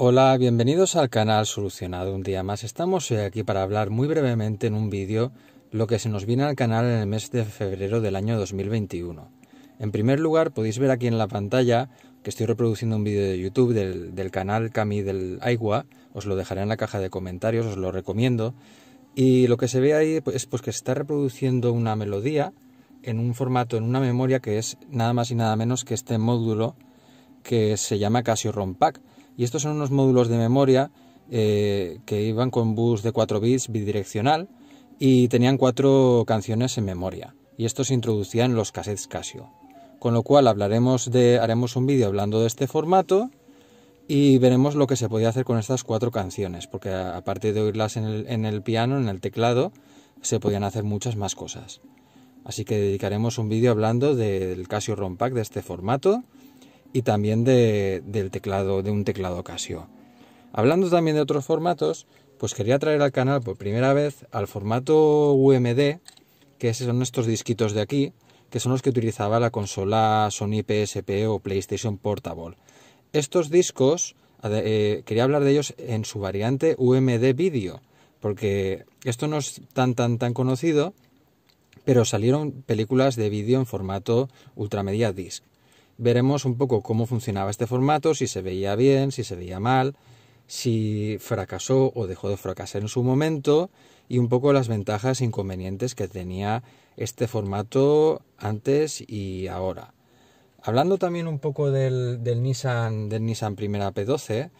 Hola, bienvenidos al canal Solucionado un día más. Estamos aquí para hablar muy brevemente en un vídeo lo que se nos viene al canal en el mes de febrero del año 2021. En primer lugar, podéis ver aquí en la pantalla que estoy reproduciendo un vídeo de YouTube del, canal Cami del Aigua. Os lo dejaré en la caja de comentarios, os lo recomiendo. Y lo que se ve ahí pues, es pues, que está reproduciendo una melodía en un formato, en una memoria que es nada más y nada menos que este módulo que se llama Casio Rompack. Y estos son unos módulos de memoria eh, que iban con bus de 4 bits bidireccional y tenían cuatro canciones en memoria. Y esto se introducían en los cassettes Casio. Con lo cual hablaremos de, haremos un vídeo hablando de este formato y veremos lo que se podía hacer con estas cuatro canciones, porque aparte de oírlas en el, piano, en el teclado, se podían hacer muchas más cosas. Así que dedicaremos un vídeo hablando del Casio Rompack de este formato y también de, del teclado, de un teclado Casio. Hablando también de otros formatos, pues quería traer al canal por primera vez al formato UMD, que son estos disquitos de aquí, que son los que utilizaba la consola Sony PSP o PlayStation Portable. Estos discos, eh, quería hablar de ellos en su variante UMD Video, porque esto no es tan tan tan conocido, pero salieron películas de vídeo en formato Ultramedia Disc veremos un poco cómo funcionaba este formato, si se veía bien, si se veía mal, si fracasó o dejó de fracasar en su momento y un poco las ventajas e inconvenientes que tenía este formato antes y ahora. Hablando también un poco del, del Nissan, del Nissan Primera P12,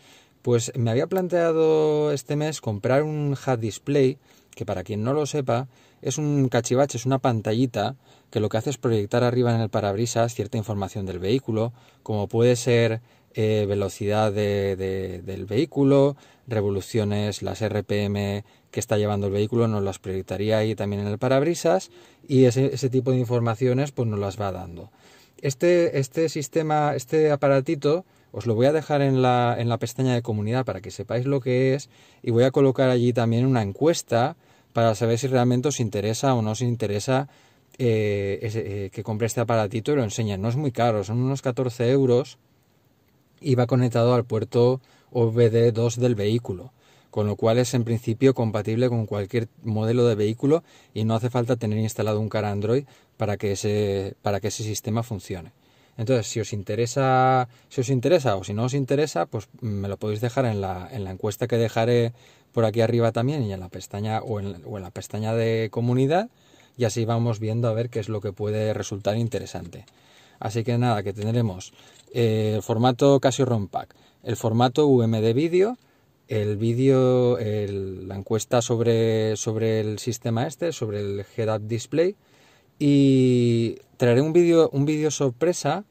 pues me había planteado este mes comprar un HUD display que para quien no lo sepa, es un cachivache, es una pantallita que lo que hace es proyectar arriba en el parabrisas cierta información del vehículo, como puede ser eh, velocidad del vehículo, revoluciones, las RPM que está llevando el vehículo, nos las proyectaría ahí también en el parabrisas y ese, tipo de informaciones pues nos las va dando. Este, este sistema, este aparatito, os lo voy a dejar en la, en la pestaña de comunidad para que sepáis lo que es y voy a colocar allí también una encuesta para saber si realmente os interesa o no os interesa eh, eh, que compre este aparatito y lo enseñe. No es muy caro, son unos 14 euros y va conectado al puerto OBD2 del vehículo, con lo cual es en principio compatible con cualquier modelo de vehículo y no hace falta tener instalado un car Android para que ese, para que ese sistema funcione. Entonces, si os interesa, si os interesa o si no os interesa, pues me lo podéis dejar en la, en la encuesta que dejaré por aquí arriba también y en la pestaña o en, o en la pestaña de comunidad y así vamos viendo a ver qué es lo que puede resultar interesante. Así que nada, que tendremos eh, el formato casi rompack el formato UMD vídeo, el vídeo, la encuesta sobre, sobre el sistema este, sobre el Head-Up Display y traeré un vídeo un vídeo sorpresa,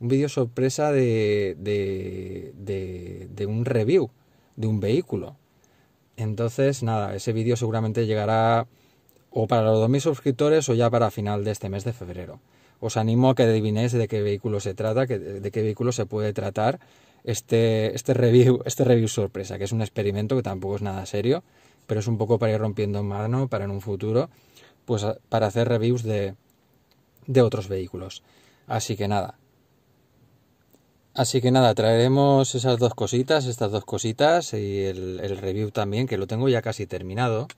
un vídeo sorpresa de, de, de un review de un vehículo entonces, nada, ese vídeo seguramente llegará o para los 2.000 suscriptores o ya para final de este mes de febrero. Os animo a que adivinéis de qué vehículo se trata, de qué vehículo se puede tratar este, este, review, este review sorpresa, que es un experimento que tampoco es nada serio, pero es un poco para ir rompiendo mano para en un futuro, pues para hacer reviews de otros vehículos. Así que nada, Así que nada, traeremos esas dos cositas, estas dos cositas y el, review también, que lo tengo ya casi terminado.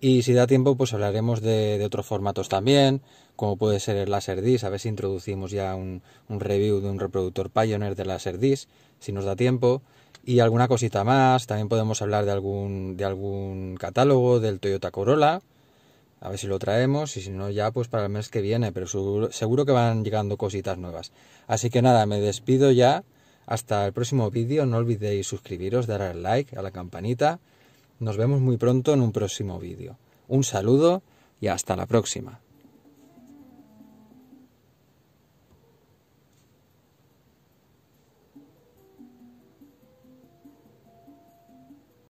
Y si da tiempo, pues hablaremos de, otros formatos también, como puede ser el LaserDisc, a ver si introducimos ya un, review de un reproductor Pioneer de LaserDisc, si nos da tiempo, y alguna cosita más, también podemos hablar de algún, de algún catálogo, del Toyota Corolla, a ver si lo traemos y si no ya pues para el mes que viene, pero seguro, que van llegando cositas nuevas. Así que nada, me despido ya. Hasta el próximo vídeo, no olvidéis suscribiros, dar al like, a la campanita. Nos vemos muy pronto en un próximo vídeo. Un saludo y hasta la próxima.